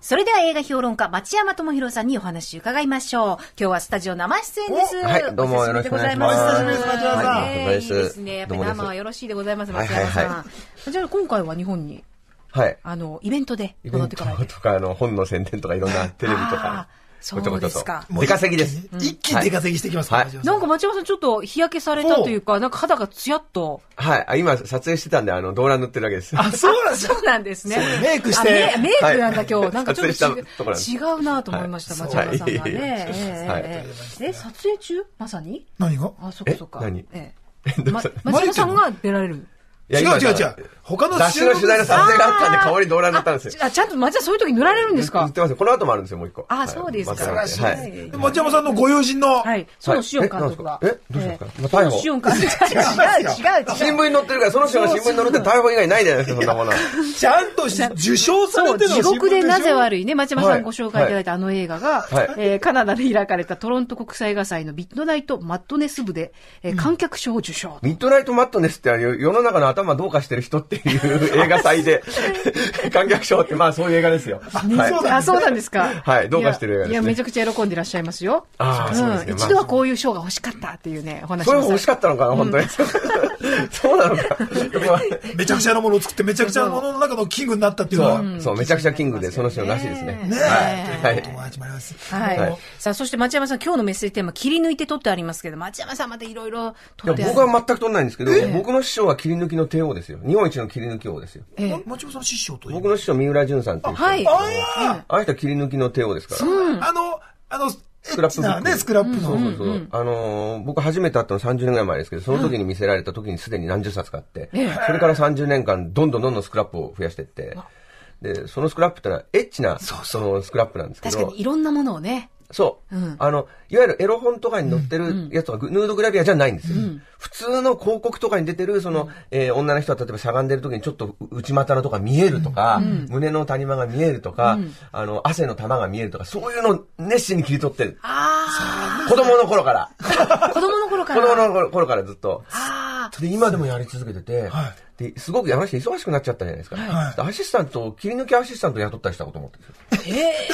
それでは映画評論家、町山智博さんにお話伺いましょう。今日はスタジオ生出演です。はい、どうもよろしくお願いします。お久しぶりです、町山さん。はい、えー、いいですね。やっぱり生はよろしいでございます、町山さん。はいはい、じゃあ今回は日本に、はい。あの、イベントで戻ってからイベントとか、あの、本の宣伝とかいろんなテレビとか。そうですか。出稼ぎです。一気に出稼ぎしてきますかい、なんか町山さんちょっと日焼けされたというか、なんか肌がツヤっと。はい。今撮影してたんで、あの、動乱塗ってるわけです。あ、そうなんですそうなんですね。メイクして。メイクなんだ今日。なんかちょっと違うなと思いました、町山さんがね。え、撮影中まさに何があ、そっかそっか。何え、町山 さんが出られる。違う違う違う。他の雑誌の取材の撮影があったんで、代わりに動乱にったんですよ。あ、ちゃんと町田そういう時塗乗られるんですか言ってますこの後もあるんですよ、もう一個。あ、そうですか。素晴らしい。町山さんのご友人の。はい、そのシオン監督が。え、どうしたんですか逮捕。シオン監督。違う違う違う。新聞に載ってるから、その人が新聞に載るって逮捕以外ないじゃないですか、そんなもの。ちゃんと受賞されてるの地獄でなぜ悪いね、町山さんご紹介いただいたあの映画が、カナダで開かれたトロント国際映画祭のビッドナイトマットネス部で、観客賞を受賞。ミッドナイトマットネスって世の中の頭どうかしてる人っていう映画祭で、観客賞って、まあそういう映画ですよ。あ、はい、そうなんですか。はい、どうかしてる映画です、ね、いや、めちゃくちゃ喜んでいらっしゃいますよ。ああ、そうですね、うん。一度はこういう賞が欲しかったっていうね、お話それも欲しかったのかな、本当に。うん、そうなのか。めちゃくちゃなものを作って、めちゃくちゃなものの中のキングになったっていうのは。そう、そうめちゃくちゃキングで、その人らしいですね。ねえ。はい。はい。はい。さあ、そして町山さん、今日のメッセージテーマ、切り抜いて撮ってありますけど、町山さんまたいろいろ撮って僕は全く撮んないんですけど、僕の師匠は切り抜きの帝王ですよ。日本一の切り抜き王ですよ。ええ、町本さん師匠と僕の師匠、三浦淳さんっていうあはい。あああ人は切り抜きの帝王ですから。うん、あの、あの、スクラップね、スクラップの。そうそうそう。あの僕初めて会ったの30年ぐらい前ですけど、その時に見せられた時にすでに何十冊買って、それから30年間、どんどんどんどんスクラップを増やしていって、で、そのスクラップってのはエッチな、そのスクラップなんですけど。確かにいろんなものをね。そう。うん、あの、いわゆるエロ本とかに載ってるやつは、うん、ヌードグラビアじゃないんですよ。うん、普通の広告とかに出てる、その、えー、女の人は例えばしゃがんでる時にちょっと内股のとか見えるとか、胸の谷間が見えるとか、あの、汗の玉が見えるとか、そういうのを熱心に切り取ってる。ああ。子供の頃から。子供の頃から。子供の頃からずっと。で今でもやり続けてて、はい、ですごく山下忙しくなっちゃったじゃないですか、はい、アシスタント切り抜きアシスタント雇ったりしたこと思ってるええ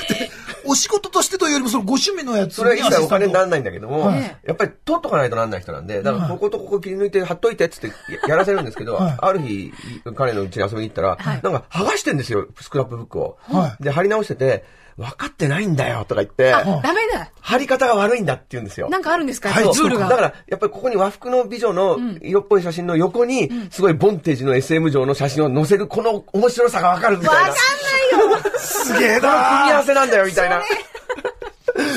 ー、お仕事としてというよりもそのご趣味のやつそれは一切お金にならないんだけども、はい、やっぱり取っとかないとならない人なんでだからこことここ切り抜いて貼っといてっつってやらせるんですけど、ある日彼の家に遊びに行ったら、なんか剥がしてんですよスクラップブックを、で貼り直してて分かってないんだよとか言って、ダメだ貼り方が悪いんだって言うんですよ。なんかあるんですかはい、ルールが。だから、やっぱりここに和服の美女の色っぽい写真の横に、すごいボンテージの SM 上の写真を載せる、この面白さが分かるみたいな。分かんないよ すげえな 組み合わせなんだよ、みたいな。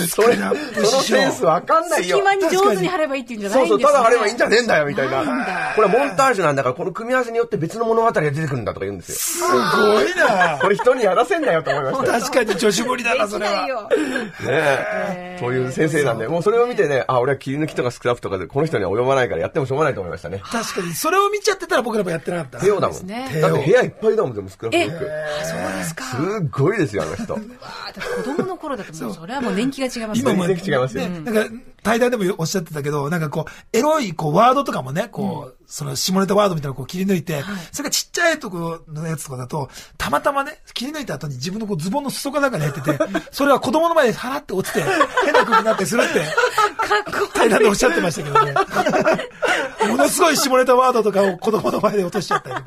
それ、そのセンスわかんないよ。隙間に上手に貼ればいいっていうんじゃないんですそうそう、ただ貼ればいいんじゃねえんだよ、みたいな。これモンタージュなんだから、この組み合わせによって別の物語が出てくるんだとか言うんですよ。すごいなこれ人にやらせんなよと思いました。確かに女子ぶりだな、それは。ねえ。という先生なんで、もうそれを見てね、あ、俺は切り抜きとかスクラップとかでこの人には及ばないからやってもしょうがないと思いましたね。確かに、それを見ちゃってたら僕らもやってなかった。手をだもん。だって部屋いっぱいだもん、でもスクラップブック。そうですか。すごいですよ、あの人。子供の頃だともう、それはもう年気が違います今も全然違いますよ、なんか、対談でもおっしゃってたけど、なんかこう、エロいこうワードとかもね、こう、その下ネタワードみたいなのをこう切り抜いて、それがちっちゃいところのやつとかだと、たまたまね、切り抜いた後に自分のこうズボンの裾かなんかに入ってて、それは子供の前で払って落ちて、変な空になってするって、対談でおっしゃってましたけどね。ものすごい下ネタワードとかを子供の前で落としちゃったり。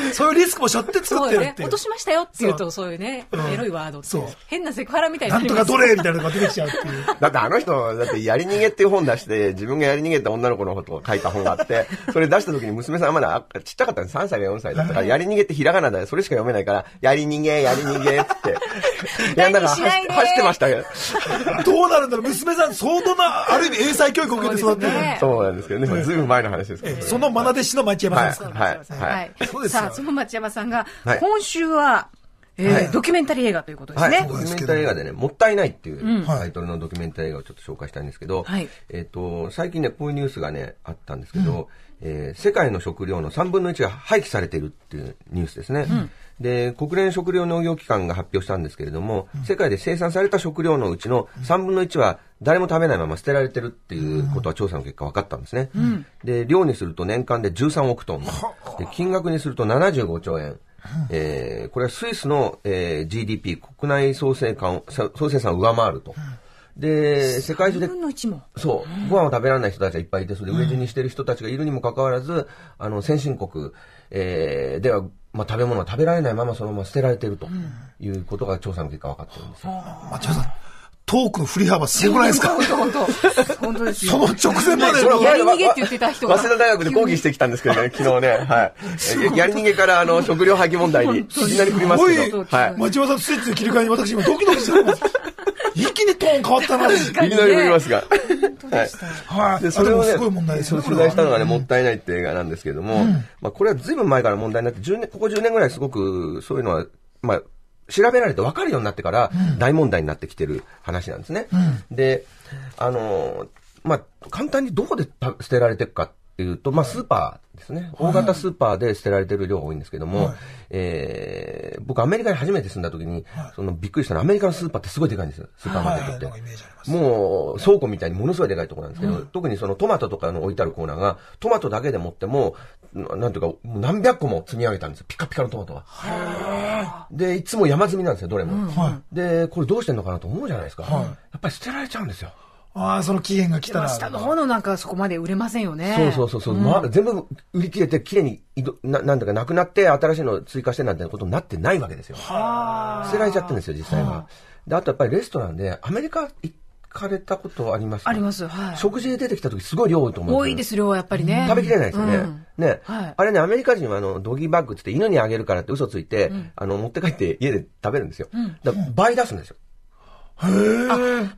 そういうリスクも背負って作ってるってね、落としましたよっていうと、そういうね、うん、エロいワードそう。変なセクハラみたいな。なんとかどれみたいなのが出てきちゃうっていう。だってあの人、だってやり逃げっていう本出して、自分がやり逃げた女の子のことを書いた本があって、それ出した時に娘さんまだちっちゃかったんです。3歳か4歳だったから、やり逃げってひらがなだよ。それしか読めないから、やり逃げ、やり逃げって。やんか走ってましたけど。どうなるんだろう娘さん相当な、ある意味英才教育を受けて育ってる。そうなんですけどね。ずいぶん前の話ですけど。その学弟子の町山さんですから。はい。はい。そうです松その町山さんが、今週は、えー、はい、ドキュメンタリー映画ということですね。はい、ドキュメンタリー映画でね、もったいないっていうタイトルのドキュメンタリー映画をちょっと紹介したいんですけど、はい、えっ、と、最近ね、こういうニュースがね、あったんですけど、うん、えー、世界の食料の3分の1が廃棄されてるっていうニュースですね。うん、で、国連食料農業機関が発表したんですけれども、世界で生産された食料のうちの3分の1は誰も食べないまま捨てられてるっていうことは調査の結果分かったんですね。で、量にすると年間で13億トン。金額にすると75兆円。えー、これはスイスの、えー、GDP 国内総生産総生産を上回ると。で、世界中で、そう、ご飯を食べられない人たちがいっぱいいて、それで飢え死にしてる人たちがいるにもかかわらず、あの、先進国、えー、では、まあ、食べ物は食べられないままそのまま捨てられてるということが調査の結果分かってるんですよ。まあ、調査トークの振り幅すごくないですか本当本当本当ですその直前まで、やり逃げって言ってた人が。早稲田大学で抗議してきたんですけどね、昨日ね。はい。やり逃げから、あの、食料廃棄問題に、いきなり振りますけど。はい。町山さんスイッチの切り替えに私今ドキドキしてます。一気にトーン変わったな、いきなり振りますが。はい。で、それをね、問題取材したのがね、もったいないって映画なんですけども、まあ、これは随分前から問題になって、10年、ここ10年ぐらいすごく、そういうのは、まあ、調べられて分かるようになってから大問題になってきてる話なんですね。うん、で、あの、まあ、簡単にどこで捨てられていくかっていうと、まあ、スーパーですね。大型スーパーで捨てられてる量が多いんですけども、はい、えー、僕アメリカに初めて住んだ時に、そのびっくりしたのはアメリカのスーパーってすごいでかいんですよ。スーパーマーケットって。もう倉庫みたいにものすごいでかいところなんですけど、うん、特にそのトマトとかの置いてあるコーナーが、トマトだけでもっても、なんていうか、何百個も積み上げたんですよ。ピカピカのトマトが。で、いつも山積みなんですよ、どれも。うんはい、で、これどうしてんのかなと思うじゃないですか。はい、やっぱり捨てられちゃうんですよ。ああ、その期限が来たら。下の方のなんかそこまで売れませんよね。そうそうそうそう、うん、まあ。全部売り切れて、きれいにな、なんだかなくなって、新しいの追加してなんてことになってないわけですよ。捨てられちゃってるんですよ、実際は。はで、あとやっぱりレストランで、アメリカ行って、かれたことありますあります。はい。食事で出てきた時すごい量多いと思います。多いです、量はやっぱりね。食べきれないですよね。うん、ね、はい。あれね、アメリカ人はあの、ドギーバッグって言って犬にあげるからって嘘ついて、うん、あの、持って帰って家で食べるんですよ。うん、だ倍出すんですよ。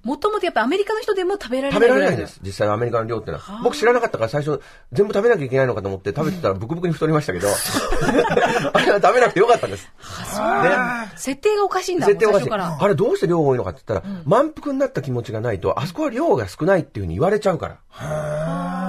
もともとやっぱアメリカの人でも食べられない食べられないです。実際アメリカの量ってのは。僕知らなかったから最初全部食べなきゃいけないのかと思って食べてたらブクブクに太りましたけど、あれは食べなくてよかったんです。はそう設定がおかしいんだ設定おかしい。あれどうして量多いのかって言ったら、満腹になった気持ちがないと、あそこは量が少ないっていうふうに言われちゃうから。は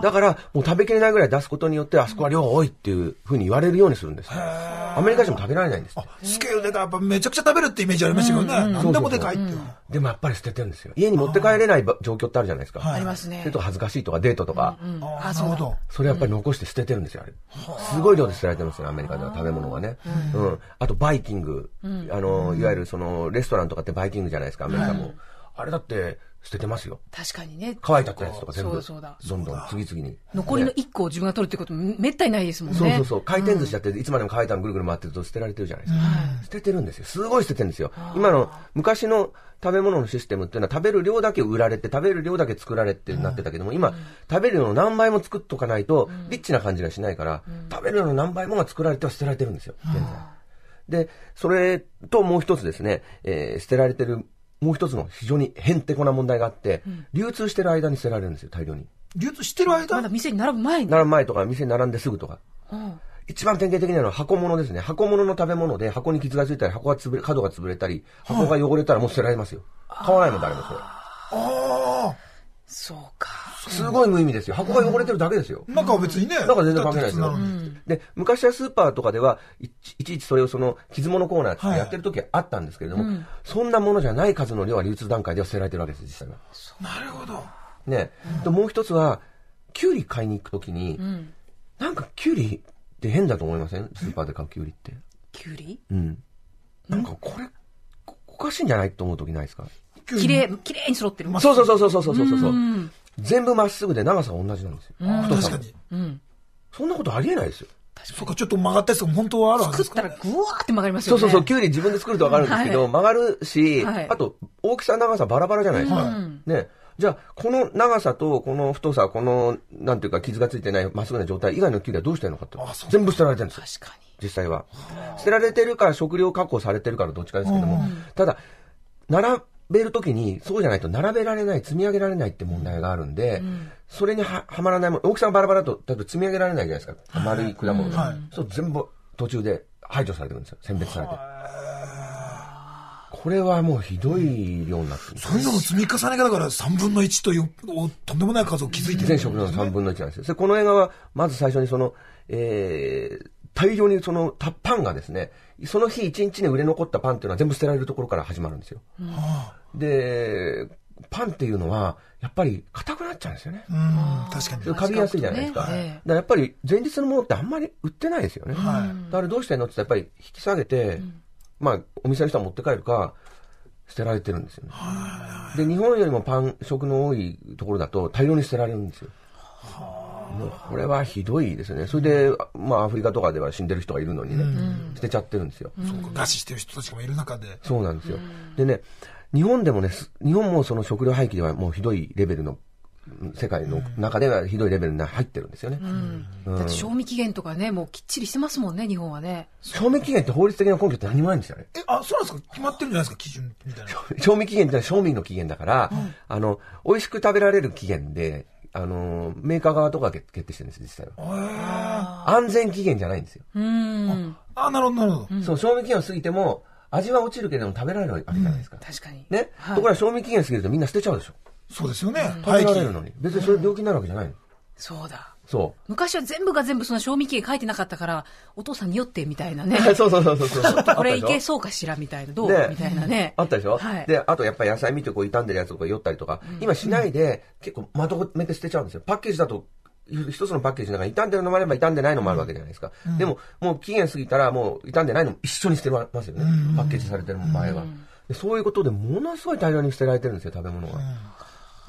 だから、もう食べきれないぐらい出すことによって、あそこは量多いっていうふうに言われるようにするんです。アメリカ人も食べられないんです。スケールでか、やっぱめちゃくちゃ食べるってイメージありましたけどね。何でもでかいっていう。でもやっぱり捨ててるんですよ。家に持って帰れない状況ってあるじゃないですか。ありますね。それと恥ずかしいとかデートとか。あ、そうそれやっぱり残して捨ててるんですよ、あれ。すごい量で捨てられてますよ、アメリカでは食べ物はね。うん。あと、バイキング。あの、いわゆるその、レストランとかってバイキングじゃないですか、アメリカも。あれだって、捨ててますよ。確かにね。乾いたっやつとか全部。そうそうだ。どんどん次々に。残りの1個を自分が取るってことめったにないですもんね。そうそうそう。回転寿司だって、いつまでも乾いたのぐるぐる回ってると捨てられてるじゃないですか。うん、捨ててるんですよ。すごい捨ててるんですよ。今の、昔の食べ物のシステムっていうのは食べる量だけ売られて、食べる量だけ作られてなってたけども、今、食べる量の何倍も作っとかないと、リッチな感じがしないから、食べる量の何倍もが作られては捨てられてるんですよ。現在。で、それともう一つですね、えー、捨てられてるもう一つの非常にへんてこな問題があって、うん、流通してる間に捨てられるんですよ、大量に。流通してる間まだ店に並ぶ前に並ぶ前とか、店に並んですぐとか。一番典型的なのは箱物ですね。箱物の食べ物で箱に傷がついたり、箱がつぶれ、角が潰れたり、箱が汚れたらもう捨てられますよ。買わないもん誰もそれ。ああ。そうか。すごい無意味ですよ。箱が汚れてるだけですよ。中は別にね。中は全然関係ないですよ。で、昔はスーパーとかでは、いちいちそれをその、傷物コーナーってやってる時あったんですけれども、そんなものじゃない数の量は流通段階では捨てられてるわけです、実際は。なるほど。ね。と、もう一つは、キュウリ買いに行くときに、なんかキュウリって変だと思いませんスーパーで買うキュウリって。キュウリうん。なんかこれ、おかしいんじゃないと思うときないですか綺麗、綺麗に揃ってる。そうそうそうそうそうそうそう。全部まっすぐで長さは同じなんですよ。太さ確かに。うん。そんなことありえないですよ。そうか、ちょっと曲がったやつが本当はあるわけですかたらグワーって曲がりますそようね。そうそう、きゅうり自分で作るとわかるんですけど、曲がるし、はいあと、大きさ、長さバラバラじゃないですか。うんね。じゃあ、この長さと、この太さ、この、なんていうか、傷がついてないまっすぐな状態以外のきゅうりはどうしてるのかってあ全部捨てられてるんですよ。確か実際は。捨てられてるか、食料確保されてるかのどっちかですけども、ただ、なら、べるときに、そうじゃないと並べられない、積み上げられないって問題があるんで、うん、それにははまらないもの、大きさがバラバラと、だと積み上げられないじゃないですか。丸い果物が。はい、そう、全部途中で排除されてるんですよ。選別されて。これはもうひどい量になってる、そういうのを積み重ねがだから3分の1というとんでもない数を築いてる、ね、全食の3分の1なんですよ。で、この映画は、まず最初にその、えー、大量にその、たパンがですね、その日一日に売れ残ったパンっていうのは全部捨てられるところから始まるんですよ。うん、で、パンっていうのは、やっぱり硬くなっちゃうんですよね。うん、確かに。かびやすいじゃないですか。かね、だかやっぱり前日のものってあんまり売ってないですよね。はい、だからどうしてんのって言ったらやっぱり引き下げて、うん、まあ、お店の人は持って帰るか、捨てられてるんですよね。で、日本よりもパン食の多いところだと大量に捨てられるんですよ。はあもうこれはひどいですね。それで、まあアフリカとかでは死んでる人がいるのにね、捨てちゃってるんですよ。そうか、餓死してる人たちもいる中で。そうなんですよ。でね、日本でもね、日本もその食料廃棄ではもうひどいレベルの世界の中ではひどいレベルに入ってるんですよね、うんうん、だって賞味期限とかねもうきっちりしてますもんね日本はね賞味期限って法律的な根拠って何もないんですよねえあそうなんですか決まってるんじゃないですか基準みたいな賞味期限って賞味の期限だから、うん、あの美味しく食べられる期限であの、メーカー側とか決定してるんです、実際は。安全期限じゃないんですよ。ああ、なるほど、なるほど。そう、賞味期限を過ぎても、味は落ちるけども食べられるわけじゃないですか。確かに。ね。ところが賞味期限過ぎるとみんな捨てちゃうでしょ。そうですよね。食べられるのに。別にそれ病気になるわけじゃないの。そうだ。そう昔は全部が全部その賞味期限書いてなかったからお父さんによってみたいなね そうそうそうそうそう これいけそうかしらみたいなどう、みたいなねあったでしょ、はい、であとやっぱり野菜見てこう傷んでるやつとか酔ったりとか、うん、今しないで、結構まとめて捨てちゃうんですよパッケージだと一つのパッケージの中に傷んでるのもあれば傷んでないのもあるわけじゃないですか、うん、でももう期限過ぎたらもう傷んでないのも一緒に捨てますよね、パッケージされてる前は、でそういうことでものすごい大量に捨てられてるんですよ食べ物が。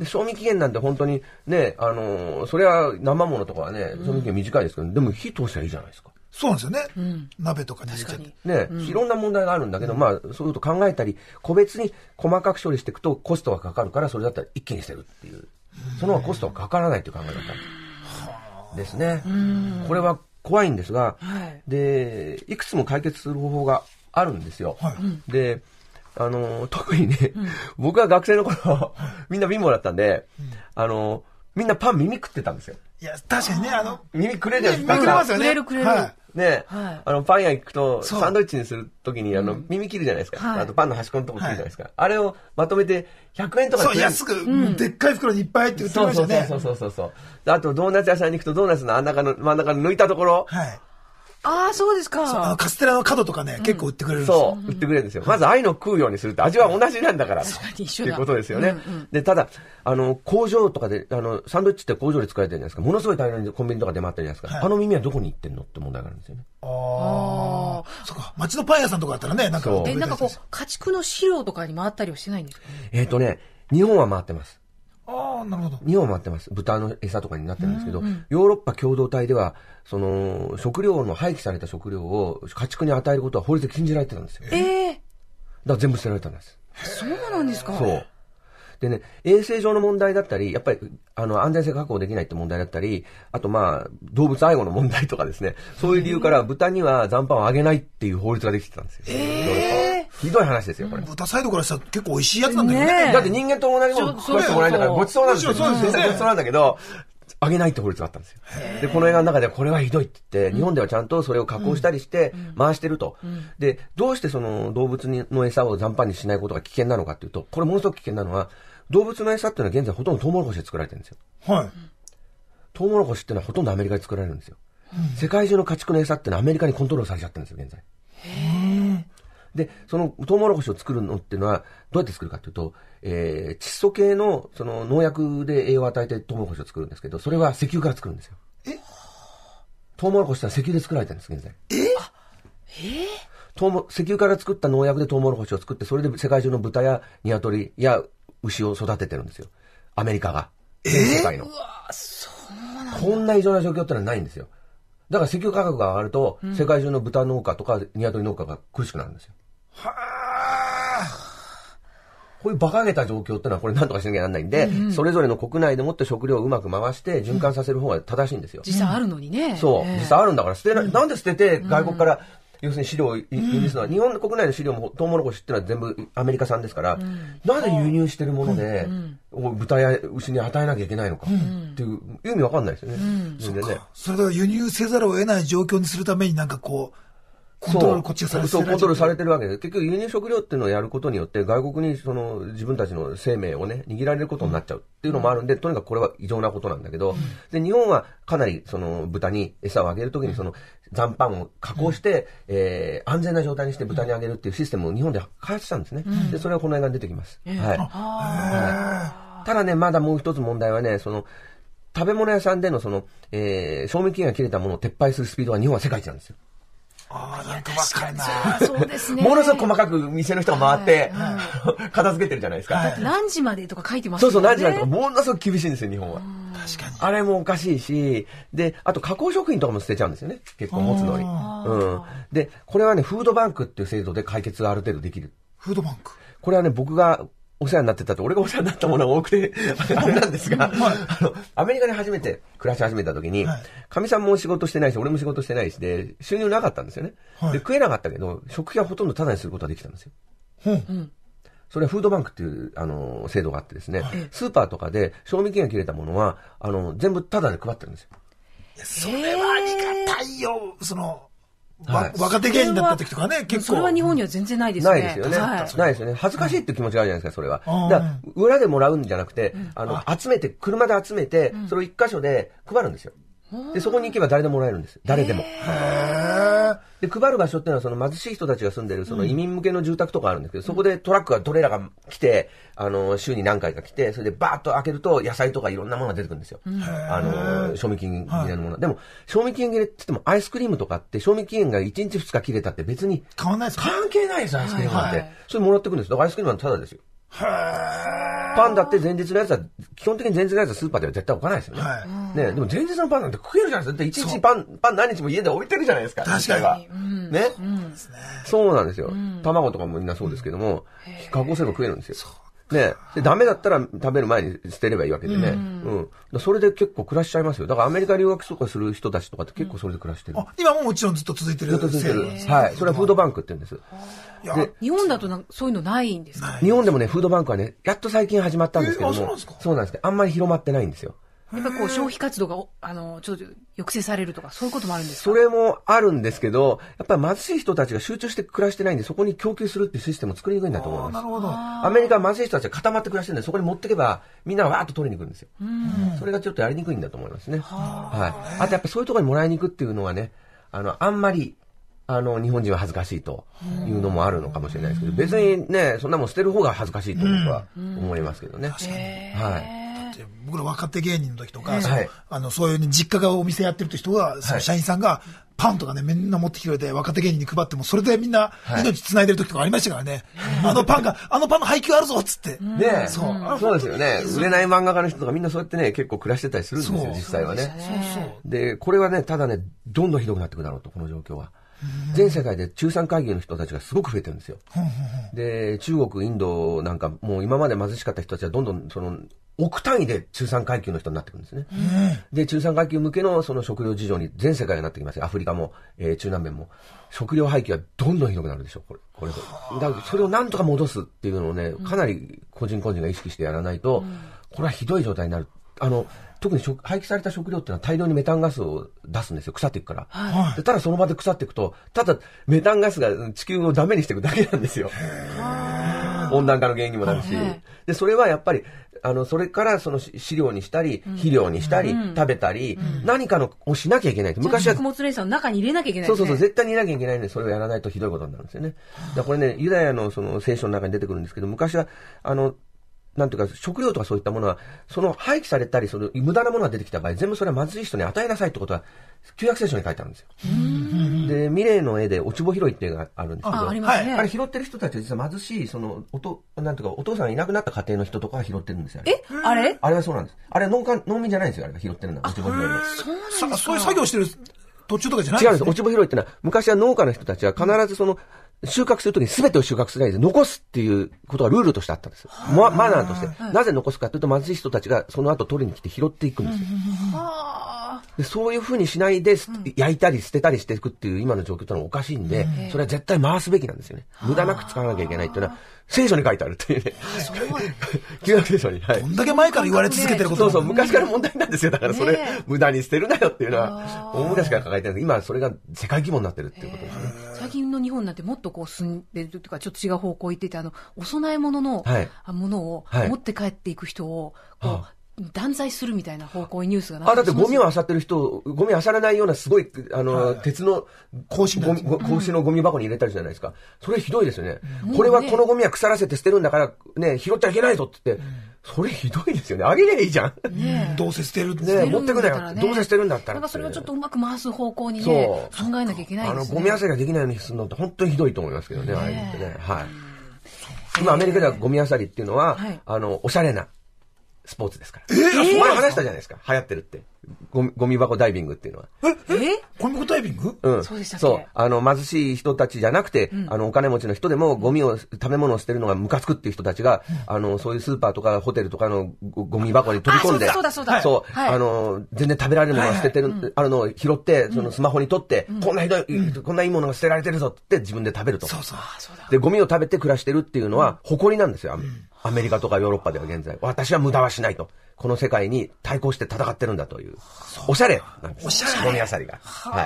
で、賞味期限なんて本当にね、あのー、それは生ものとかはね、賞味期限短いですけど、でも火通したらいいじゃないですか。そうなんですよね。うん、鍋とかに入れて。ね、うん、いろんな問題があるんだけど、うん、まあ、そういうこと考えたり、個別に細かく処理していくとコストがかかるから、それだったら一気に捨てるっていう。その方がコストがかからないという考えだったんですね。これは怖いんですが、はい、で、いくつも解決する方法があるんですよ。はい、で、あの、特にね、僕は学生の頃、みんな貧乏だったんで、あの、みんなパン耳食ってたんですよ。いや、確かにね、あの、耳くれるじゃなくれすか。くれるくれる。ね、はい、あの、パン屋行くと、サンドイッチにするときに、あの、耳切るじゃないですか。あと、パンの端っこのとこ切るじゃないですか。あれをまとめて、100円とかそう、安く、うん、でっかい袋にいっぱいって売ってましたね。そうそうそうそうそう。あと、ドーナツ屋さんに行くと、ドーナツの真ん中の、真ん中の抜いたところ。はい。ああ、そうですか。あのカステラの角とかね、結構売ってくれるんですそう、売ってくれるんですよ。まず愛の食うようにするって味は同じなんだから。確かに一緒だ。っていうことですよね。で、ただ、あの、工場とかで、あの、サンドイッチって工場で作られてるじゃないですか。ものすごい大量にコンビニとか出回ってるじゃないですか。あの耳はどこに行ってんのって問題があるんですよね。ああ。そうか。町のパン屋さんとかだったらね、なんか。え、なんかこう、家畜の飼料とかに回ったりはしてないんですかえっとね、日本は回ってます。ああ、なるほど。日本は回ってます。豚の餌とかになってるんですけど、ヨーロッパ共同体では、その、食料の廃棄された食料を家畜に与えることは法律で禁じられてたんですよ。ええー、だから全部捨てられたんです。そうなんですかそう。でね、衛生上の問題だったり、やっぱり、あの、安全性確保できないって問題だったり、あとまあ、動物愛護の問題とかですね、そういう理由から豚には残飯をあげないっていう法律ができてたんですよ。えひどい話ですよ、これ。豚サイドからしたら結構美味しいやつなんだよね。ねだって人間と同じもの食わせてもらえなから、ごちそうなんですよ。そうですよごちそうなんだけど、上げないって法律があったんですよ。で、この映画の中ではこれはひどいって言って、日本ではちゃんとそれを加工したりして回してると。で、どうしてその動物の餌を残飯にしないことが危険なのかっていうと、これものすごく危険なのは、動物の餌っていうのは現在ほとんどトウモロコシで作られてるんですよ。はい。トウモロコシっていうのはほとんどアメリカで作られるんですよ。うん、世界中の家畜の餌っていうのはアメリカにコントロールされちゃってるんですよ、現在。へで、そのトウモロコシを作るのっていうのは、どうやって作るかっていうと、えー、窒素系の、その農薬で栄養を与えてトウモロコシを作るんですけど、それは石油から作るんですよ。えトウモロコシは石油で作られてるんです、現在。ええトウモ石油から作った農薬でトウモロコシを作って、それで世界中の豚や鶏や牛を育ててるんですよ。アメリカが。え世界の。こんな異常な状況ってのはないんですよ。だから石油価格が上がると、世界中の豚農家とか鶏農家が苦しくなるんですよ。はあ。こういう馬鹿げた状況ってのはこれなんとかしなきゃなんないんで、うんうん、それぞれの国内でもって食料をうまく回して循環させる方が正しいんですよ。実際あるのにね。そう。実際あるんだから捨てな、ん、なんで捨てて外国から要するに資料を輸入するのは、日本国内の資料もトウモロコシっていうのは全部アメリカ産ですから、うん、なぜ輸入してるもので、うん、豚や牛に与えなきゃいけないのかっていう意味わかんないですよね。うん、それでね。それで輸入せざるを得ない状況にするためになんかこう、コントロールこっちがされてる。そう、コントロールされてるわけで結局輸入食料っていうのをやることによって、外国にその自分たちの生命をね、握られることになっちゃうっていうのもあるんで、うん、とにかくこれは異常なことなんだけど、うん、で、日本はかなりその豚に餌をあげるときにその残飯を加工して、うん、えー、安全な状態にして豚にあげるっていうシステムを日本で開発したんですね。で、それはこの映画に出てきます。はい。ただね、まだもう一つ問題はね、その、食べ物屋さんでのその、えー、賞味期限が切れたものを撤廃するスピードは日本は世界一なんですよ。ああ、なんかわかるな。そうですね。ものすごく細かく店の人が回って、片付けてるじゃないですか。何時までとか書いてますそうそう、何時までとか、ものすごく厳しいんですよ、日本は。確かに。あれもおかしいし、で、あと加工食品とかも捨てちゃうんですよね。結構持つのに。うん。で、これはね、フードバンクっていう制度で解決がある程度できる。フードバンクこれはね、僕がお世話になってたって、俺がお世話になったものが多くて、あれなんですが、あの、アメリカで初めて暮らし始めた時に、か、み、さんも仕事してないし、俺も仕事してないしで、収入なかったんですよね。はい、で、食えなかったけど、食費はほとんどタダにすることができたんですよ。うん。それはフードバンクっていう、あの、制度があってですね、はい、スーパーとかで賞味期限切れたものは、あの、全部タダで配ってるんですよ。それはありがたいよ、その、はい、若手芸人だった時とかね、結構。それは日本には全然ないですね。ないですよね。はい、ないですよね。恥ずかしいって気持ちがあるじゃないですか、それは。だ裏でもらうんじゃなくて、うん、あの、集めて、車で集めて、それを一箇所で配るんですよ。で、そこに行けば誰でもらえるんです。誰でも。で、配る場所っていうのは、その貧しい人たちが住んでる、その移民向けの住宅とかあるんですけど、うん、そこでトラックが、トレーラーが来て、あの、週に何回か来て、それでバーッと開けると、野菜とかいろんなものが出てくるんですよ。あの、賞味期限切れのもの。はい、でも、賞味期限切れって言っても、アイスクリームとかって、賞味期限が1日2日切れたって別に。変わんないです関係ないです、アイスクリームなんて。はいはい、それもらってくるんです。だからアイスクリームはただですよ。へー。パンだって前日のやつは、基本的に前日のやつはスーパーでは絶対置かないですよね。はい、ねでも前日のパンなんて食えるじゃないですか。一日パン、パン何日も家で置いてるじゃないですか。確かに。ね、うん、そうなんですよ、うん、卵とかもみんなそうですけども、加工すれば食えるんですよ。ねで、ダメだったら食べる前に捨てればいいわけでね。うん。うん、それで結構暮らしちゃいますよ。だからアメリカ留学とかする人たちとかって結構それで暮らしてる。うん、あ、今ももちろんずっと続いてる。ずっと続いてる。はい。それはフードバンクって言うんです。で日本だとそういうのないんですか日本でもね、フードバンクはね、やっと最近始まったんですけども。そうなんですかそうなんですね。あんまり広まってないんですよ。やっぱこう消費活動が、あの、ちょっと抑制されるとか、そういうこともあるんですかそれもあるんですけど、やっぱり貧しい人たちが集中して暮らしてないんで、そこに供給するっていうシステムを作りにくいんだと思います。なるほど。アメリカは貧しい人たちが固まって暮らしてるんで、そこに持っていけば、みんながわーっと取りに行くんですよ。それがちょっとやりにくいんだと思いますね。はい。あとやっぱそういうところにもらいに行くっていうのはね、あの、あんまり、あの、日本人は恥ずかしいというのもあるのかもしれないですけど、別にね、そんなもん捨てる方が恥ずかしいと僕は思いますけどね。確かに。はい。て僕ら若手芸人の時とか、あのそういう、ね、実家がお店やってるって人がその社員さんがパンとかねみんな持ってきてくれて若手芸人に配ってもそれでみんな命つないでる時とかありましたからね、はい、あのパンがあのパンの配給あるぞっつって、ねそう、そうですよね売れない漫画家の人とかみんなそうやってね結構暮らしてたりするんですよ実際はねそうそうでこれはねただねどんどんひどくなっていくだろうとこの状況は。全世界で中産会議の人たちがすごく増えてるんですよ。で、中国、インドなんか、もう今まで貧しかった人たちはどんどんその億単位で中産階級の人になってくるんですね。で、中産階級向けのその食料事情に全世界がなってきますアフリカも、えー、中南米も。食料廃棄はどんどんひどくなるでしょう、これ。これだからそれをなんとか戻すっていうのをね、かなり個人個人が意識してやらないと、うん、これはひどい状態になる。あの、特に廃棄された食料っていうのは大量にメタンガスを出すんですよ。腐っていくから。はい、ただその場で腐っていくと、ただメタンガスが地球をダメにしていくだけなんですよ。温暖化の原因にもなるし、で、それはやっぱり、あの、それからその飼料にしたり、肥料にしたり、食べたり、何かのをしなきゃいけない。昔は。食物連鎖の中に入れなきゃいけない、そうそうそう、絶対に入れなきゃいけないんで、それをやらないとひどいことになるんですよね。だこれね、ユダヤのその聖書の中に出てくるんですけど、昔は、あの、なんていうか、食料とかそういったものは、その廃棄されたり、その無駄なものが出てきた場合、全部それは貧しい人に与えなさいってことは、旧約聖書に書いてあるんですよ。で、ミレーの絵で落ち穂拾いっていうのがあるんですけど、ああね、あれ拾ってる人たちは実は貧しい、その、おと、なんとかお父さんがいなくなった家庭の人とかは拾ってるんですよ。えあれあれはそうなんです。あれは農家、農民じゃないんですよ、あれが拾ってるのは、落ち穂拾いそうなんそういう作業してる途中とかじゃない違うんです。落ち穂拾いってのは、昔は農家の人たちは必ずその、収穫するときに全てを収穫するないで残すっていうことがルールとしてあったんです。ま、マナーとして。なぜ残すかというと貧しい人たちがその後取りに来て拾っていくんですよ。でそういうふうにしないで、焼いたり捨てたりしていくっていう今の状況ってのはおかしいんで、それは絶対回すべきなんですよね。無駄なく使わなきゃいけないっていうのは、聖書に書いてあるっていうね。旧約聖書に。はい。どんだけ前から言われ続けてること、そうそう、昔から問題なんですよ。だからそれ、無駄に捨てるなよっていうのは、大昔から抱えてるんです今それが世界規模になってるっていうことですね。最近の日本なんてもっとこう進んでるというか、ちょっと違う方向行ってて、あの、お供え物の、はい、ものを持って帰っていく人を、こう、断罪するみたいな方向にニュースがなってあ、だってゴミを漁ってる人、ゴミ漁らないようなすごい、あの、はい、鉄の格子格子のゴミ箱に入れたりじゃないですか。それひどいですよね。うん、これはこのゴミは腐らせて捨てるんだから、ね、拾っちゃいけないぞって言って、うん、それひどいですよね。あげりゃいいじゃん。どうせ捨てるってね。持ってくなよ、どうせ捨てるんだったら。なんかそれをちょっとうまく回す方向にね、考えなきゃいけないですね。あの、ゴミ漁りができないようにするのって本当にひどいと思いますけどね、ねああいうのってね。はい。今アメリカではゴミ漁りっていうのは、はい、あの、おしゃれな。スポーツですから。えー、前話したじゃないですか。流行ってるって。ゴミゴミ箱ダイビングっていうのは。えゴミ箱ダイビングうん。そうでしたっけそう。あの、貧しい人たちじゃなくて、あの、お金持ちの人でも、ゴミを、食べ物を捨てるのがムカつくっていう人たちが、あの、そういうスーパーとかホテルとかのゴミ箱に飛び込んで、そうだそうだそうはいあの、全然食べられるものは捨ててる、あるのを拾って、そのスマホに撮って、こんなひどい、こんないいものが捨てられてるぞって自分で食べると。そうそう。で、ゴミを食べて暮らしてるっていうのは、誇りなんですよ、アメアメリカとかヨーロッパでは現在。私は無駄はしないと。この世界に対抗して戦ってるんだという。う、おしゃれなんです。おしゃれ。あさりが。は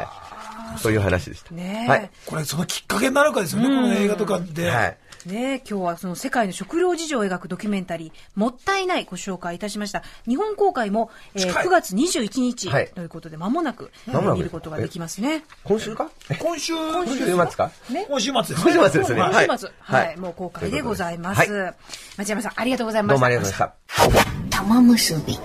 い。そういう話でした。ねはい。これ、そのきっかけになるかですよね、この映画とかっはい。ね今日はその世界の食料事情を描くドキュメンタリー、もったいないご紹介いたしました。日本公開も、えー、9月21日ということで、間もなく、見ることができますね。今週か今週、今週末か、ね、今週末ですね。今週末ですね。今週末。はい。もう公開でございます。町山さん、ありがとうございました。どうもありがとうございました。玉結び。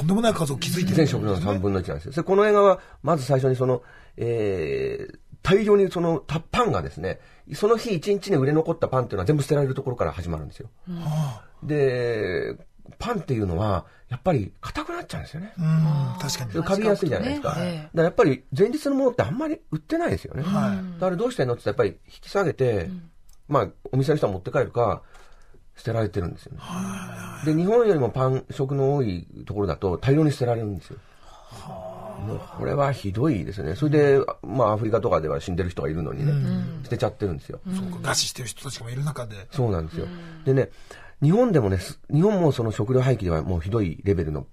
とんでもない数を築いてる、ね、全食の3分の1なんですよ。で、この映画は、まず最初にその、えー、大量にそのたパンがですね、その日一日に売れ残ったパンっていうのは全部捨てられるところから始まるんですよ。うん、で、パンっていうのは、やっぱり硬くなっちゃうんですよね。うん、確かに。かびやすいじゃないですか。ね、だからやっぱり前日のものってあんまり売ってないですよね。はい、だからどうしてんのって言ったらやっぱり引き下げて、うん、まあお店の人は持って帰るか、捨てられてるんですよね。で、日本よりもパン食の多いところだと大量に捨てられるんですよ。もうこれはひどいですね。それで、まあ、アフリカとかでは死んでる人がいるのにね、うん、捨てちゃってるんですよ。そうか、餓死してる人たちもいる中で。そうなんですよ。でね、日本でもね、日本もその食料廃棄ではもうひどいレベルの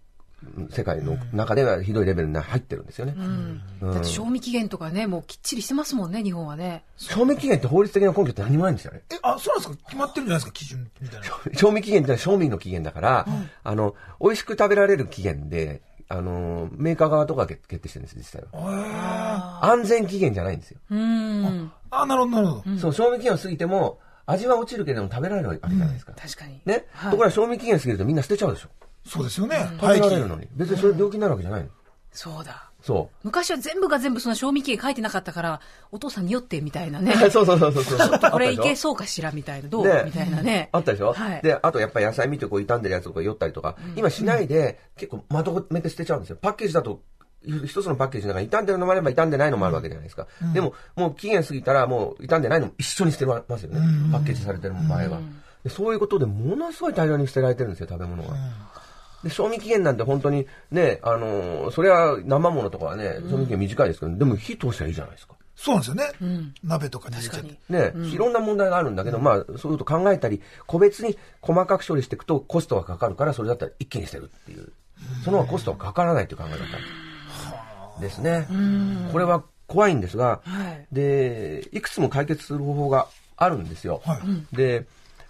世界の中ではひどいレベルに入ってるんですよね、うんうん、だって賞味期限とかねもうきっちりしてますもんね日本はね賞味期限って法律的な根拠って何もないんですよねえあそうなんですか決まってるんじゃないですか基準みたいな賞味期限って賞味の期限だから、うん、あの美味しく食べられる期限であのメーカー側とか決定してるんです実際は安全期限じゃないんですよああなるほどなるほど、そう賞味期限を過ぎても味は落ちるけれども食べられるわけじゃないですか、確かにね、はい、ところが賞味期限過ぎるとみんな捨てちゃうでしょそうですよね。食べられるのに。別にそれ病気になるわけじゃないの。そうだ。そう。昔は全部が全部その賞味期限書いてなかったから、お父さんによってみたいなね。そうそうそうそうそう。ちょっとこれいけそうかしらみたいな、どうみたいなね。あったでしょ、はい、で、あとやっぱり野菜見てこう傷んでるやつとか酔ったりとか、うう今しないで、結構まとめて捨てちゃうんですよ。パッケージだと一つのパッケージの中に傷んでるのもあれば傷んでないのもあるわけじゃないですか。うん、でも、もう期限過ぎたらもう傷んでないのも一緒に捨てますよね。うん、パッケージされてる場合は、そういうことでものすごい大量に捨てられてるんですよ、食べ物が。で、賞味期限なんて本当にね、あのー、それは生ものとかはね、賞味期限短いですけど、うん、でも火通しゃいいじゃないですか。そうなんですよね。うん、鍋とかに入れちゃって。ね、うん、いろんな問題があるんだけど、まあ、そういうこと考えたり、個別に細かく処理していくとコストがかかるから、それだったら一気に捨てるっていう。そのがコストがかからないという考え方ですね。これは怖いんですが、はい、で、いくつも解決する方法があるんですよ。はい、で、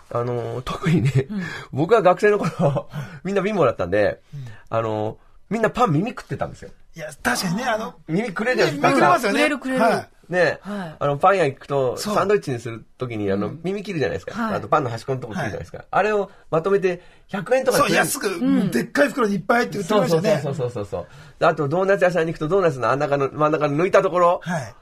あの、特にね、うん、僕は学生の頃、みんな貧乏だったんで、うん、あの、みんなパン耳食ってたんですよ。いや、確かにね、あの、耳くれるやつ、ね、くれますよね。くれるくれる。はい、ね、はい、あの、パン屋行くと、サンドイッチにするときに、あの、耳切るじゃないですか。あと、パンの端っこのとこ切るじゃないですか。あれをまとめて、100円とかで。そう、安く、うん、でっかい袋にいっぱいって売ってましたね。そうそうそうそうそう。あと、ドーナツ屋さんに行くと、ドーナツの真ん中の、真ん中の抜いたところ。はい。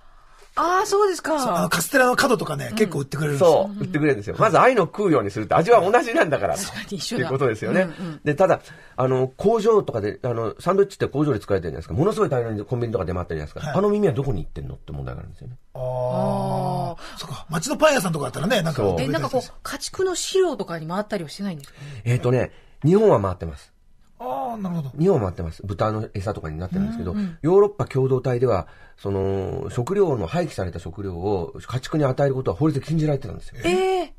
ああ、そうですか。あのカステラの角とかね、結構売ってくれるんですよ。そう、売ってくれるんですよ。まず愛の食うようにするって味は同じなんだから。確かに一緒だ。っていうことですよね。うんうん、で、ただ、あの、工場とかで、あの、サンドイッチって工場で作られてるじゃないですか。ものすごい大量にコンビニとか出回ってるじゃないですか。はい、あの耳はどこに行ってんのって問題があるんですよね。ああ。そうか。町のパン屋さんとかだったらね、なんか。え、なんかこう、家畜の飼料とかに回ったりはしてないんですか、えっ、ー、とね、日本は回ってます。ああ、なるほど。2を回ってます。豚の餌とかになってるんですけど、うんうん、ヨーロッパ共同体では、その、食料の廃棄された食料を家畜に与えることは法律で禁じられてたんですよ。ええー、だか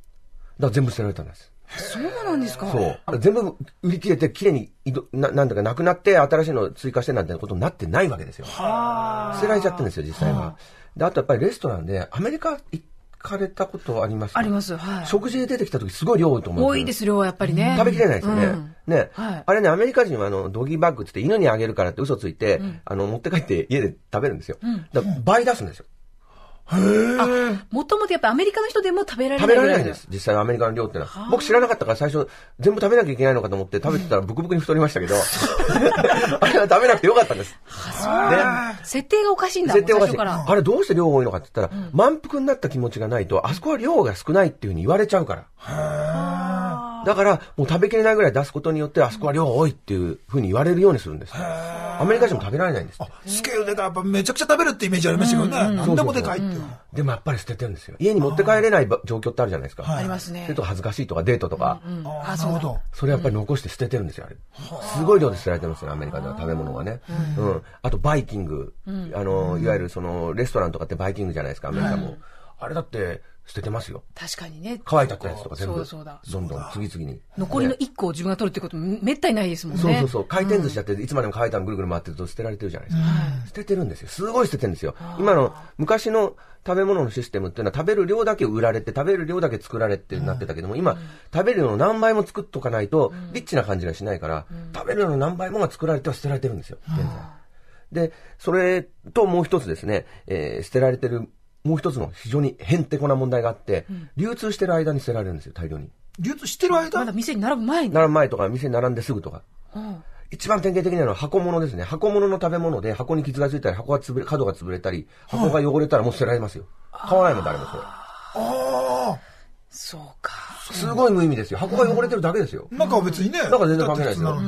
ら全部捨てられたんです。そうなんですかそう。全部売り切れて、きれいにな、なんだかなくなって、新しいの追加してなんてことになってないわけですよ。は捨てられちゃってるんですよ、実際は。はで、あとやっぱりレストランで、アメリカ行って、かれたことありますあります。はい。食事で出てきた時すごい量多いと思う。多いです、量はやっぱりね。食べきれないですよね。うん、ね、はい、あれね、アメリカ人はあの、ドギーバッグってって犬にあげるからって嘘ついて、うん、あの、持って帰って家で食べるんですよ。うん、だ倍出すんですよ。もともとやっぱアメリカの人でも食べられない食べられないです。実際アメリカの量ってのは。は僕知らなかったから最初全部食べなきゃいけないのかと思って食べてたらブクブクに太りましたけど、あれは食べなくてよかったんです。はそう、ね、設定がおかしいんだ設定おかしい。あれどうして量多いのかって言ったら、満腹になった気持ちがないと、あそこは量が少ないっていうふうに言われちゃうから。はだから、もう食べきれないぐらい出すことによって、あそこは量多いっていうふうに言われるようにするんです。アメリカ人も食べられないんです。あ、スケールでか、やっぱめちゃくちゃ食べるってイメージありましたけどね。何でもでかいって。でもやっぱり捨ててるんですよ。家に持って帰れない状況ってあるじゃないですか。ありますね。と恥ずかしいとかデートとか。あ、そうそれやっぱり残して捨ててるんですよ、あれ。すごい量で捨てられてますね、アメリカでは食べ物はね。うん。あと、バイキング。あの、いわゆるその、レストランとかってバイキングじゃないですか、アメリカも。あれだって、捨ててますよ。確かにね。乾いたやつとか全部、そうそうだどんどん次々に。残りの1個を自分が取るってことめったにないですもんね。そうそうそう。回転寿司だっていつまでも乾いたのぐるぐる回ってると捨てられてるじゃないですか。捨ててるんですよ。すごい捨ててるんですよ。今の昔の食べ物のシステムっていうのは食べる量だけ売られて、食べる量だけ作られってなってたけども、今、食べる量の何倍も作っとかないと、リッチな感じがしないから、食べる量の何倍もが作られては捨てられてるんですよ。現在。で、それともう一つですね、えー、捨てられてるもう一つの非常にへんてこな問題があって、うん、流通してる間に捨てられるんですよ、大量に。流通してる間まだ店に並ぶ前に並ぶ前とか、店に並んですぐとか。うん一番典型的なのは箱物ですね。箱物の食べ物で箱に傷がついたり、箱が潰れ、角が潰れたり、箱が汚れたらもう捨てられますよ。買わないもん、誰もそれ。ああそうか。すごい無意味ですよ。箱が汚れてるだけですよ。中は別にね。中か全然関係ないですよ。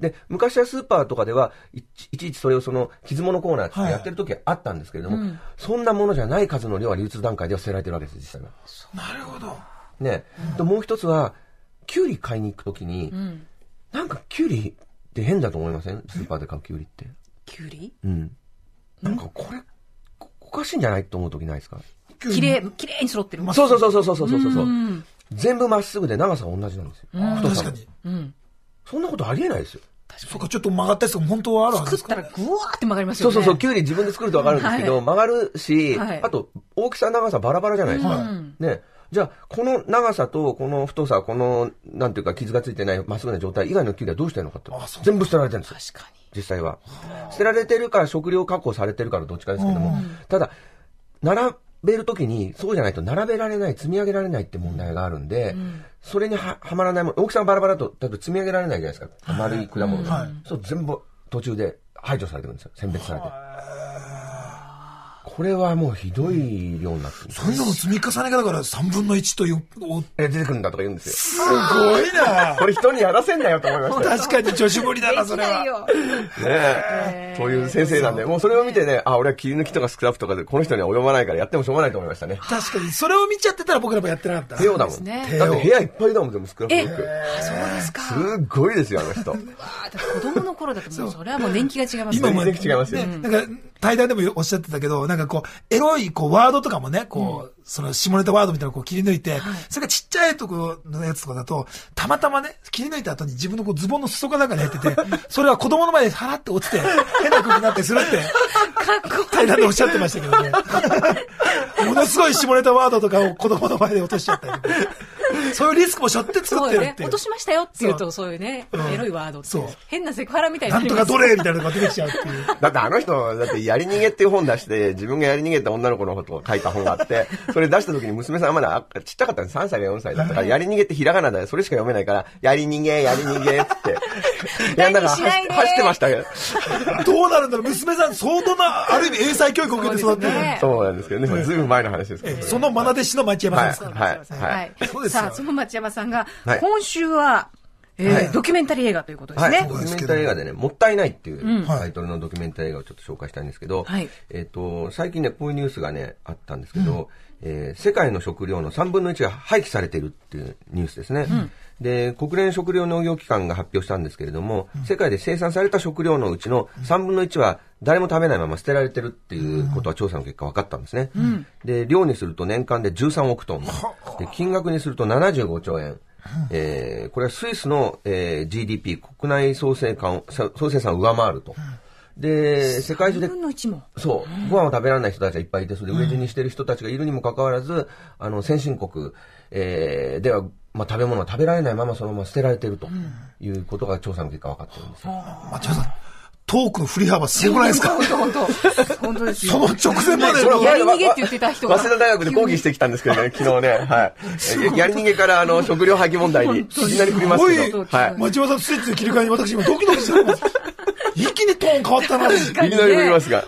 で、昔はスーパーとかでは、いちいちそれをその、傷物コーナーってやってる時はあったんですけれども、そんなものじゃない数の量は流通段階では捨てられてるわけです、実際は。なるほど。ね。と、もう一つは、キュウリ買いに行く時に、なんかキュウリって変だと思いませんスーパーで買うキュウリって。キュウリうん。なんかこれ、おかしいんじゃないと思う時ないですか綺麗、綺麗に揃ってる。そうそうそうそうそうそうそう。全部まっすぐで長さは同じなんですよ。太さ確かに。うん。そんなことありえないですよ。そっか、ちょっと曲がったやつ本当はあるはずで作ったらグぐわーって曲がりますそようね。そうそう、きゅうり自分で作るとわかるんですけど、曲がるし、あと、大きさ長さバラバラじゃないですか。うんね。じゃあ、この長さと、この太さ、この、なんていうか、傷がついてないまっすぐな状態以外のきゅうりはどうしたらいのかって全部捨てられてるんですよ。確かに。実際は。捨てられてるから食料確保されてるからどっちかですけども、ただ、なら、べるときに、そうじゃないと並べられない、積み上げられないって問題があるんで、うん、それにははまらないもの、大きさがバラバラと、だと積み上げられないじゃないですか。丸い果物が。はい、そう全部途中で排除されてくるんですよ。選別されて。これはもうひどい量になってる、ね、そういうのを積み重ねがだから3分の1とよえ出てくるんだとか言うんですよすごいな これ人にやらせんなよと思いました確かに女子ぶりだなそれはねえそういう先生なんでもうそれを見てねあ俺は切り抜きとかスクラップとかでこの人には及ばないからやってもしょうがないと思いましたね確かにそれを見ちゃってたら僕らもやってなかった手をだもん、だって部屋いっぱいだもんでもスクラップよくそうですかすごいですよあの人子供の頃だとそれはもう年季が違いますね今も年季違いますよ、なんか対談でもおっしゃってたけどなんかこう、エロいこうワードとかもね、こう、その下ネタワードみたいなのをこう切り抜いて、はい、それがちっちゃいとこのやつとかだと、たまたまね、切り抜いた後に自分のこうズボンの裾かなんかに入ってて、それは子供の前で払って落ちて、変な空になってするって、かっこいい。でおっしゃってましたけどね。ものすごい下ネタワードとかを子供の前で落としちゃったり。そういうリスクも背負って作ってるって、ね、落としましたよって言うと、そういうね、うん、エロいワードって。変なセクハラみたいな。なんとか奴隷みたいなのが出てきちゃうっていう。だってあの人、だってやり逃げっていう本出して、自分がやり逃げた女の子のことを書いた本があって、それ出した時に娘さんまだちっちゃかったんです3歳か4歳だったから、やり逃げってひらがなだよ。それしか読めないから、やり逃げ、やり逃げっつって。やんだら走ってましたけど。どうなるんだろう娘さん相当な、ある意味英才教育を受けて育ってる。そうなんですけどね。ずいぶん前の話ですけど。その学弟子の町山さん。はい。はい。そうですさあ、その町山さんが、今週は、えードキュメンタリー映画ということですね。ドキュメンタリー映画でね、もったいないっていうタイトルのドキュメンタリー映画をちょっと紹介したいんですけど、えっと、最近ね、こういうニュースがね、あったんですけど、えー、世界の食料の3分の1が廃棄されているっていうニュースですね。うん、で、国連食糧農業機関が発表したんですけれども、うん、世界で生産された食料のうちの3分の1は誰も食べないまま捨てられてるっていうことは調査の結果分かったんですね。うん、で、量にすると年間で13億トン。で、金額にすると75兆円。えー、これはスイスの、えー、GDP 国内総生産を上回ると。で、世界中で、そう、ご飯を食べられない人たちがいっぱいいて、それで飢え死にしてる人たちがいるにもかかわらず、あの、先進国、えー、では、まあ、食べ物は食べられないままそのまま捨てられてるということが調査の結果分かってるんですよ。町、う、田、さん、トークの振り幅すごくないですか本当、本当ですよ。その直前までの。やり逃げって言ってた人が。早稲田大学で抗議してきたんですけどね、昨日ね。はい。やり逃げから、あの、食料廃棄問題に、いきなり振りますけど。ごい、はい、町田さん、スイッチで切り替えに私今ドキドキしてです。一気にトーン変わったな、いきなり思いますが。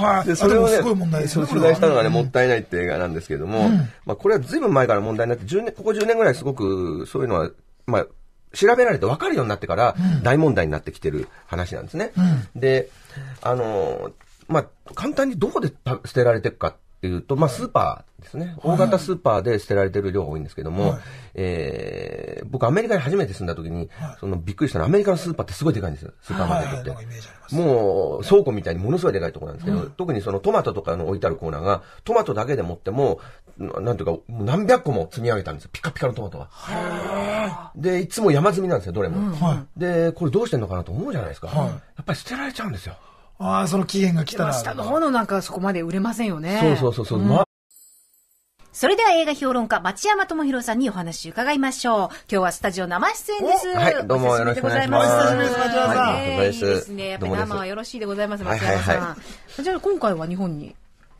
はい。で、それをね、すごい問題ですね。取材したのがね、もったいないって映画なんですけれども、まあ、これはずいぶん前から問題になって、1年、ここ10年ぐらいすごく、そういうのは、まあ、調べられて分かるようになってから大問題になってきてる話なんですね。で、あの、まあ、簡単にどこで捨てられていくかっていうと、まあ、スーパーですね、大型スーパーで捨てられてる量が多いんですけども、はい、えー、僕、アメリカに初めて住んだ時に、はい、そのびっくりしたのは、アメリカのスーパーってすごいでかいんですよ、スーパーマーケットって。もう倉庫みたいにものすごいでかいところなんですけど、うん、特にそのトマトとかの置いてあるコーナーが、トマトだけでもっても、なんていうか、何百個も積み上げたんですよ、ピカピカのトマトが。で、いつも山積みなんですよ、どれも。うんはい、で、これどうしてんのかなと思うじゃないですか。やっぱり捨てられちゃうんですよ。ああ、その期限が来たら。下の方のなんかそこまで売れませんよね。そうそうそうそう。うんまそれでは映画評論家、町山智博さんにお話伺いましょう。今日はスタジオ生出演です。はい、どうもよろしくお願いします。お久しぶりです、町山さん。はい、いいですね。やっぱり生はよろしいでございます、町山さん。はいはい、じゃあ今回は日本に、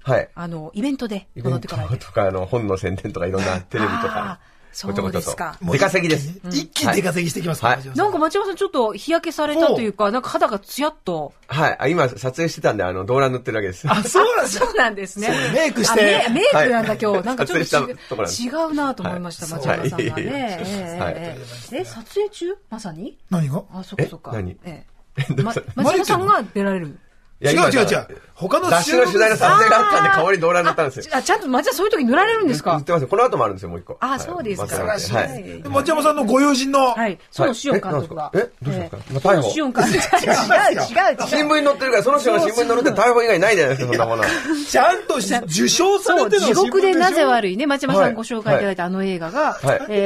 はい。あの、イベントで戻ってこられて。イベントとか、あの、本の宣伝とかいろんなテレビとか。そうですか。出稼ぎです。一気に出稼ぎしてきますかい、なんか町山さんちょっと日焼けされたというか、なんか肌がツヤっと。はい。あ、今撮影してたんで、あの、動乱塗ってるわけです。あ、そうなんですそうなんですね。メイクして。メイクなんだ今日。なんかちょっと違うなと思いました、町山さんがね。え、撮影中まさに何があ、そっかそっか。何え、町 山さんが出られる。違う違う違う。他の雑誌の取材の撮影があったんで、代わりに動乱になったんですよ。あ、ちゃんと町山そういう時塗られるんですか塗ってますこの後もあるんですよ、もう一個。あ、そうですか。はい。町山さんのご友人の。はい。そのシオン監督が。えどうですか逮捕。シオン監督。違う違う違う。新聞に載ってるから、その人の新聞に載るって逮捕以外ないじゃないですか、そんなもの。ちゃんと受賞されてる地獄でなぜ悪いね、町山さんご紹介いただいたあの映画が、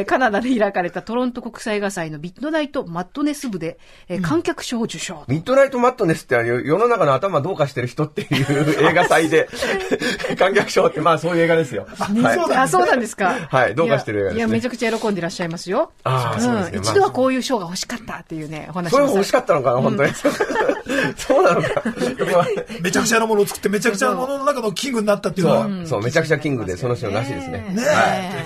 カナダで開かれたトロント国際映画祭のビッドナイトマットネス部で、観客賞を受賞。ビッドナイトマットネスって世の中の頭どうかしてる人っていう映画祭で、観客賞って、まあそういう映画ですよ。あ、そうなんですか。はい、どうかしてる映画です、ね、いや、めちゃくちゃ喜んでいらっしゃいますよ。ああ、そうですね、うん。一度はこういう賞が欲しかったっていうね、お話それも欲しかったのかな、本当に。うん、そうなのか。めちゃくちゃなものを作って、めちゃくちゃなものの中のキングになったっていうのは。そう、そうめちゃくちゃキングで、その人らしいですね。ね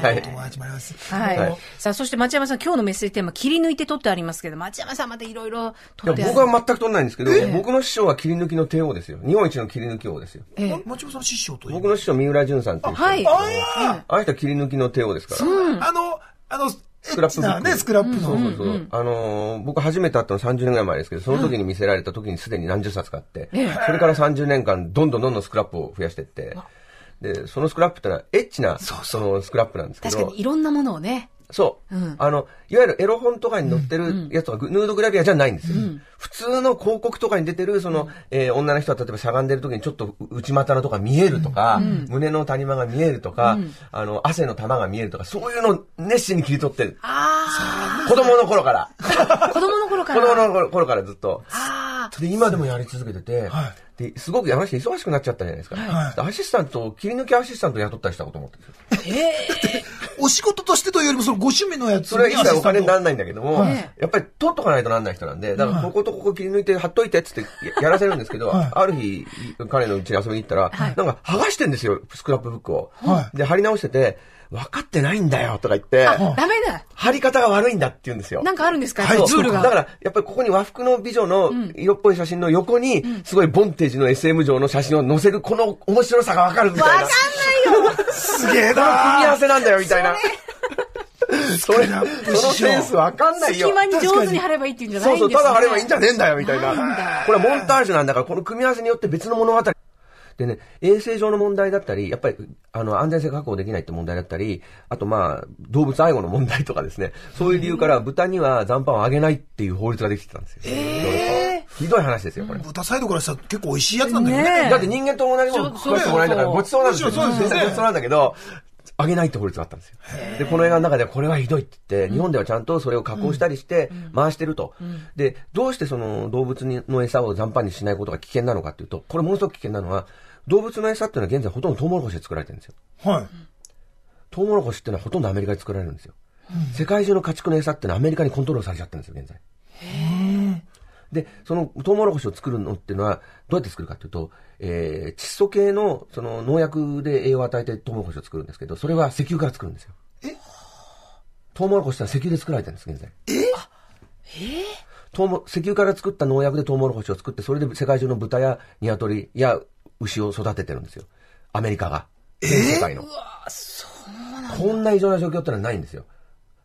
え。はい。ります。はい。さあ、そして町山さん、今日のメッセージテーマ、切り抜いて撮ってありますけど、町山さんまたいろいろ撮って僕は全く撮んないんですけど、僕の師匠は切り抜きの帝王ですよ。日本一の切り抜き王ですよ。ええ、松本さん師匠と僕の師匠、三浦淳さんっていうあはい。ああの人は切り抜きの帝王ですから。うん、あの、あの、スクラップブック。ね、スクラップの。そうそうそう。あのー、僕初めて会ったの30年ぐらい前ですけど、その時に見せられた時にすでに何十冊買って、うん、それから30年間、どんどんどんどんスクラップを増やしてって、で、そのスクラップってのはエッチな、そのスクラップなんですけど。確かにいろんなものをね。そう。うん、あの、いわゆるエロ本とかに載ってるやつは、うん、ヌードグラビアじゃないんですよ。うん、普通の広告とかに出てる、その、えー、女の人は例えばしゃがんでる時にちょっと内股のとか見えるとか、胸の谷間が見えるとか、あの、汗の玉が見えるとか、そういうのを熱心に切り取ってる。ああ。子供の頃から。子供の頃から 子供の頃からずっと。ああ。それ今でもやり続けてて、はいで、すごく山下忙しくなっちゃったじゃないですか。はい、アシスタント、切り抜きアシスタント雇ったりしたこと思ってええー、お仕事としてというよりも、そのご趣味のやつそれは一切お金にならないんだけども、はい、やっぱり取っとかないとならない人なんで、だからこことここ切り抜いて貼っといてっつってやらせるんですけど、はい、ある日、彼の家に遊びに行ったら、なんか剥がしてんですよ、スクラップブックを。で、貼り直してて、分かってないんだよとか言って、ダメだ貼り方が悪いんだって言うんですよ。なんかあるんですかはい、ルールが。だから、やっぱりここに和服の美女の色っぽい写真の横に、すごいボンテージの SM 上の写真を載せる、この面白さが分かるみたいな。分かんないよすげえな組み合わせなんだよ、みたいな。それ、そのセンスわかんないよ。隙間に上手に貼ればいいっていうんじゃないんです、ね、そうそう、ただ貼ればいいんじゃねえんだよ、みたいな。これモンタージュなんだから、この組み合わせによって別の物語でね、衛生上の問題だったり、やっぱり、あの、安全性確保できないって問題だったり、あとまあ、動物愛護の問題とかですね、そういう理由から豚には残飯をあげないっていう法律ができてたんですよ。えー、ひどい話ですよ、これ。豚サイドからしたら結構美味しいやつなんだけね。ねだって人間と同じもの食わせてもらえなから、ごちそうなんですよ。そうですね。ごちそうなんだけど、あげないって法律があったんですよ。で、この映画の中ではこれはひどいって言って、日本ではちゃんとそれを加工したりして回してると。で、どうしてその動物の餌を残飯にしないことが危険なのかっていうと、これものすごく危険なのは、動物の餌っていうのは現在ほとんどトウモロコシで作られてるんですよ。はい。トウモロコシっていうのはほとんどアメリカで作られるんですよ。うん、世界中の家畜の餌っていうのはアメリカにコントロールされちゃってるんですよ、現在。へで、そのトウモロコシを作るのっていうのは、どうやって作るかっていうと、えー、窒素系のその農薬で栄養を与えてトウモロコシを作るんですけど、それは石油から作るんですよ。えトウモロコシってのは石油で作られてるんです、現在。ええー、トウモ石油から作った農薬でトウモロコシを作って、それで世界中の豚や鶏や牛を育ててるんですよ。アメリカが。えー、世界の。こんな異常な状況ってのはないんですよ。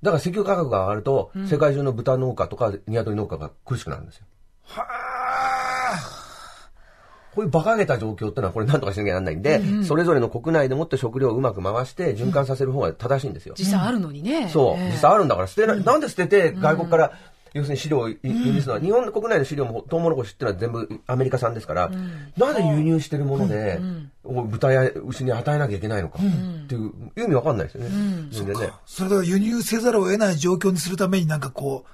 だから石油価格が上がると、うん、世界中の豚農家とか鶏農家が苦しくなるんですよ。はあ。こういう馬鹿げた状況ってのはこれ何とかしなきゃなんないんで、うんうん、それぞれの国内でもって食料をうまく回して循環させる方が正しいんですよ。実際あるのにね。そう。実際あるんだから捨てな、うん、なんで捨てて外国から要するに資料を輸入するのは、日本国内の資料もトウモロコシっていうのは全部アメリカ産ですから、なぜ輸入してるもので、豚や牛に与えなきゃいけないのかっていう意味わかんないですよね。それだから輸入せざるを得ない状況にするためになんかこう、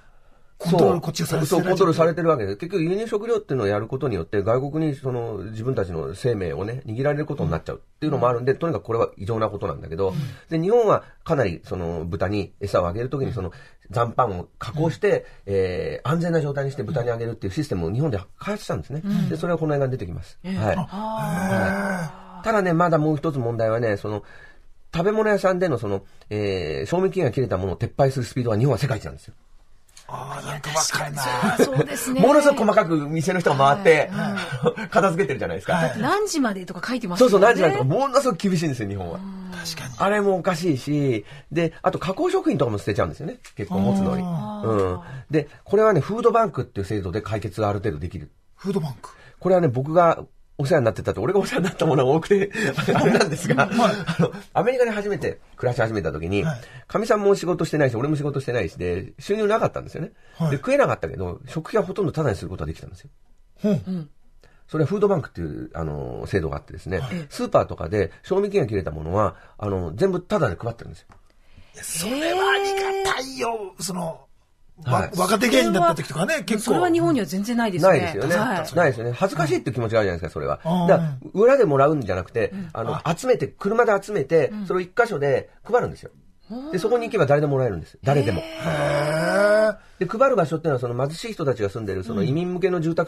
コントロールこっちがされてる。そう、コントロールされてるわけです。結局輸入食料っていうのをやることによって外国にその自分たちの生命をね、握られることになっちゃうっていうのもあるんで、とにかくこれは異常なことなんだけど、で、日本はかなりその豚に餌をあげるときにその残飯を加工して、えー、安全な状態にして豚にあげるっていうシステムを日本で開発したんですね。で、それはこの映画に出てきます。はい。はい、ただね、まだもう一つ問題はね、その、食べ物屋さんでのその、えー、賞味期限が切れたものを撤廃するスピードは日本は世界一なんですよ。ああ、なんかわかるな。そうですね。ものすごく細かく店の人が回って、片付けてるじゃないですか。何時までとか書いてますそうそう、何時までとか、ものすごく厳しいんですよ、日本は。確かに。あれもおかしいし、で、あと加工食品とかも捨てちゃうんですよね。結構持つのに。うん。で、これはね、フードバンクっていう制度で解決がある程度できる。フードバンクこれはね、僕がお世話になってたって、俺がお世話になったものが多くて、あれなんですが、あの、アメリカで初めて暮らし始めた時に、か、み、さんも仕事してないし、俺も仕事してないしで、収入なかったんですよね。で、食えなかったけど、食費はほとんどタダにすることができたんですよ。うん。それはフードバンクっていう、あの、制度があってですね、スーパーとかで賞味期限切れたものは、あの、全部タダで配ってるんですよ。それはありがたいよ、その、はい、若手芸人だった時とかね、結構。それは日本には全然ないですよね。ないですよね。はい、ないですよね。恥ずかしいって気持ちがあるじゃないですか、それは。だ裏でもらうんじゃなくて、あの、集めて、車で集めて、それを一箇所で配るんですよ。で、そこに行けば誰でもらえるんです。誰でも。で、配る場所っていうのは、その貧しい人たちが住んでる、その移民向けの住宅